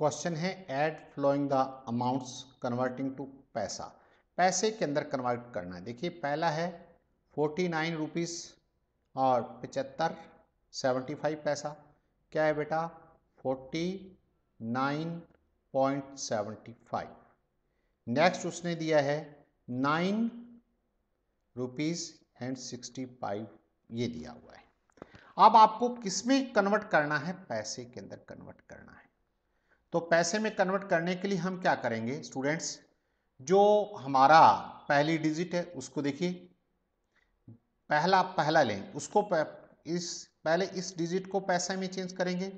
question है add flowing the amounts converting to paisa पैसे के अंदर कन्वर्ट करना है देखिए पहला है फोर्टी नाइन रुपीज़ और पचहत्तर सेवेंटी फाइव पैसा क्या है बेटा forty nine point seventy five next उसने दिया है nine rupees and sixty five ये दिया हुआ है अब आपको किस में कन्वर्ट करना है पैसे के अंदर कन्वर्ट करना है तो पैसे में कन्वर्ट करने के लिए हम क्या करेंगे स्टूडेंट्स जो हमारा पहली डिजिट है उसको देखिए पहला पहला लें उसको इस पहले इस डिजिट को पैसे में चेंज करेंगे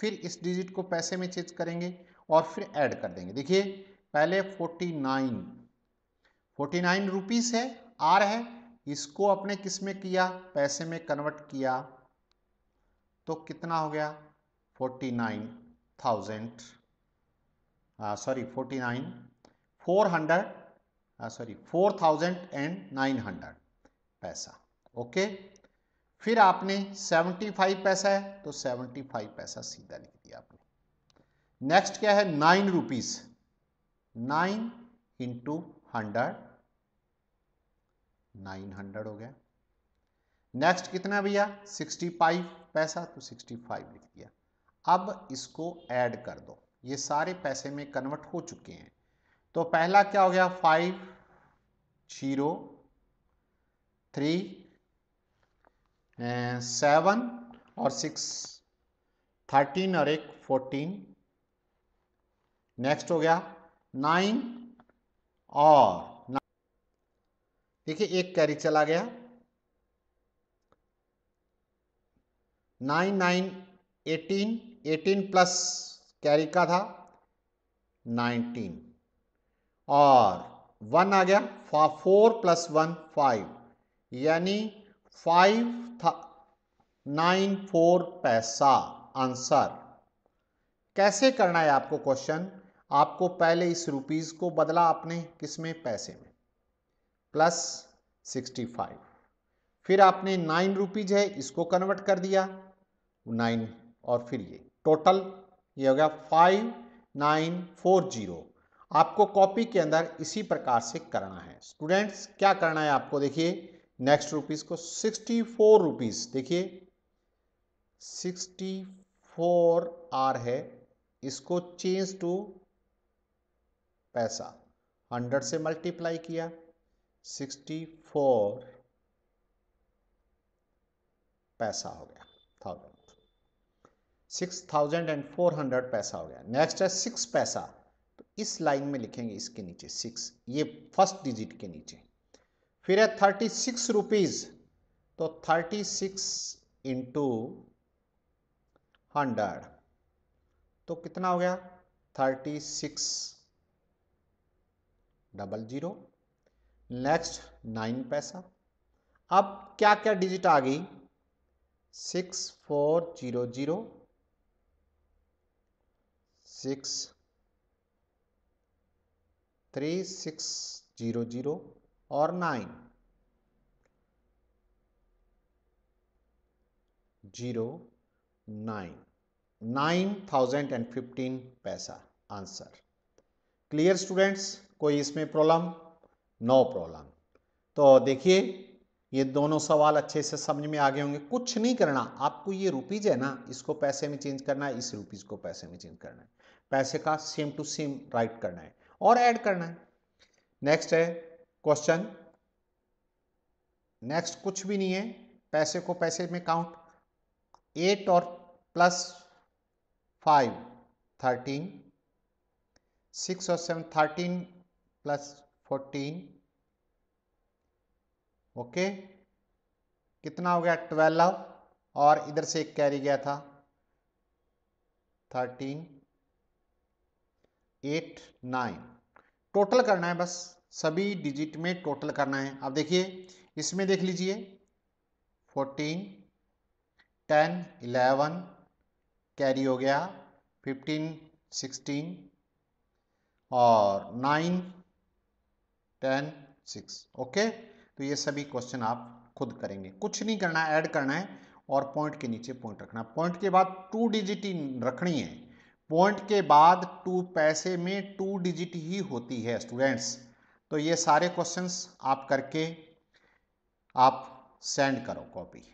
फिर इस डिजिट को पैसे में चेंज करेंगे और फिर ऐड कर देंगे देखिए पहले forty nine forty nine rupees है आर है इसको अपने किस में किया पैसे में कन्वर्ट किया तो कितना हो गया forty nine thousand hundred uh, sorry 49 400 and nine hundred पैसा ओके फिर आपने फाइव पैसा है तो फाइव पैसा सीधा लिख दिया आपने नेक्स्ट क्या है nine rupees nine into hundred nine hundred हो गया नेक्स्ट कितना भैया सिक्सटी फाइव पैसा तो सिक्सटी फाइव लिख दिया अब इसको ऐड कर दो ये सारे पैसे में कन्वर्ट हो चुके हैं तो पहला क्या हो गया फाइव जीरो थ्री सेवन और सिक्स थर्टीन और एक फोर्टीन नेक्स्ट हो गया नाइन और देखिए एक कैरी चला गया nine nine eighteen eighteen plus carry का था नाइनटीन और वन आ गया फोर प्लस वन फाइव यानी फाइव था नाइन फोर पैसा आंसर कैसे करना है आपको क्वेश्चन आपको पहले इस रुपीस को बदला आपने किसमें पैसे में प्लस सिक्सटी फाइव फिर आपने नाइन रुपीज है इसको कन्वर्ट कर दिया नाइन और फिर ये टोटल ये हो गया फाइव नाइन फोर जीरो आपको कॉपी के अंदर इसी प्रकार से करना है स्टूडेंट्स क्या करना है आपको देखिए नेक्स्ट रुपीज़ को सिक्सटी फोर रुपीज़ देखिए सिक्सटी फोर आर है इसको चेंज टू पैसा हंड्रेड से मल्टीप्लाई किया सिक्सटी फोर पैसा हो गया thousand six thousand and four hundred पैसा हो गया नेक्स्ट है सिक्स पैसा तो इस लाइन में लिखेंगे इसके नीचे सिक्स ये फर्स्ट डिजिट के नीचे फिर है थर्टी सिक्स रुपीज़ तो थर्टी सिक्स इंटू हंड्रेड तो कितना हो गया thirty six double zero next nine पैसा अब क्या क्या डिजिट आ गई six four zero zero six three six zero zero और nine zero nine nine thousand and fifteen पैसा आंसर क्लियर स्टूडेंट्स कोई इसमें प्रॉब्लम नो प्रॉब्लम तो देखिए ये दोनों सवाल अच्छे से समझ में आ गए होंगे कुछ नहीं करना आपको ये रुपीज है ना इसको पैसे में चेंज करना है इस रुपीज को पैसे में चेंज करना है पैसे का सेम टू सेम राइट करना है और ऐड करना है नेक्स्ट है क्वेश्चन नेक्स्ट कुछ भी नहीं है पैसे को पैसे में काउंट एट और प्लस फाइव थर्टीन सिक्स और seven thirteen plus fourteen okay कितना हो गया ट्वेल्व और इधर से एक कैरी गया था थर्टीन एट नाइन टोटल करना है बस सभी डिजिट में टोटल करना है आप देखिए इसमें देख लीजिए फोर्टीन टेन इलेवन कैरी हो गया फिफ्टीन सिक्सटीन और नाइन टेन सिक्स ओके तो ये सभी क्वेश्चन आप खुद करेंगे कुछ नहीं करना ऐड करना है और पॉइंट के नीचे पॉइंट रखना पॉइंट के बाद टू डिजिट रखनी है पॉइंट के बाद टू पैसे में टू डिजिट ही होती है स्टूडेंट्स तो ये सारे क्वेश्चंस आप करके आप सेंड करो कॉपी